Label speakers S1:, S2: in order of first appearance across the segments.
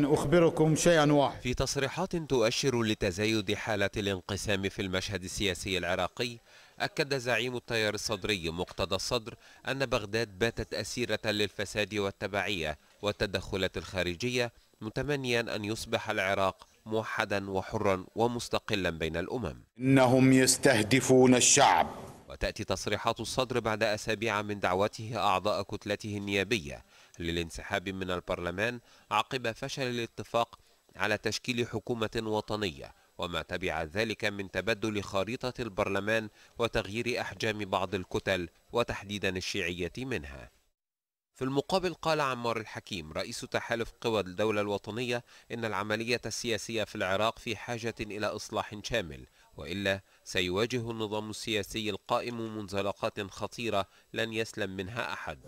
S1: أخبركم شيئا واحد في تصريحات تؤشر لتزايد حالة الانقسام في المشهد السياسي العراقي أكد زعيم التيار الصدري مقتدى الصدر أن بغداد باتت أسيرة للفساد والتبعية والتدخلات الخارجية متمنيا أن يصبح العراق موحدا وحرا ومستقلا بين الأمم
S2: إنهم يستهدفون الشعب
S1: تأتي تصريحات الصدر بعد أسابيع من دعوته أعضاء كتلته النيابية للانسحاب من البرلمان عقب فشل الاتفاق على تشكيل حكومة وطنية وما تبع ذلك من تبدل خريطة البرلمان وتغيير أحجام بعض الكتل وتحديدا الشيعية منها في المقابل قال عمار الحكيم رئيس تحالف قوى الدولة الوطنية إن العملية السياسية في العراق في حاجة إلى إصلاح شامل وإلا سيواجه النظام السياسي القائم منزلقات خطيرة لن يسلم منها أحد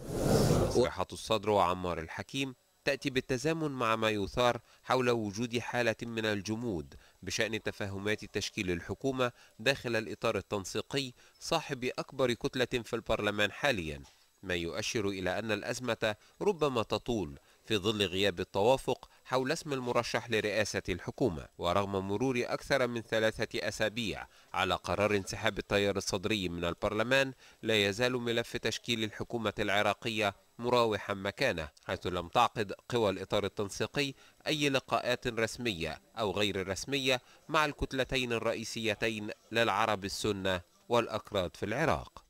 S1: صحه الصدر وعمار الحكيم تأتي بالتزامن مع ما يثار حول وجود حالة من الجمود بشأن تفاهمات تشكيل الحكومة داخل الإطار التنسيقي صاحب أكبر كتلة في البرلمان حالياً ما يؤشر إلى أن الأزمة ربما تطول في ظل غياب التوافق حول اسم المرشح لرئاسة الحكومة ورغم مرور أكثر من ثلاثة أسابيع على قرار انسحاب التيار الصدري من البرلمان لا يزال ملف تشكيل الحكومة العراقية مراوحا مكانه حيث لم تعقد قوى الإطار التنسيقي أي لقاءات رسمية أو غير رسمية مع الكتلتين الرئيسيتين
S2: للعرب السنة والأكراد في العراق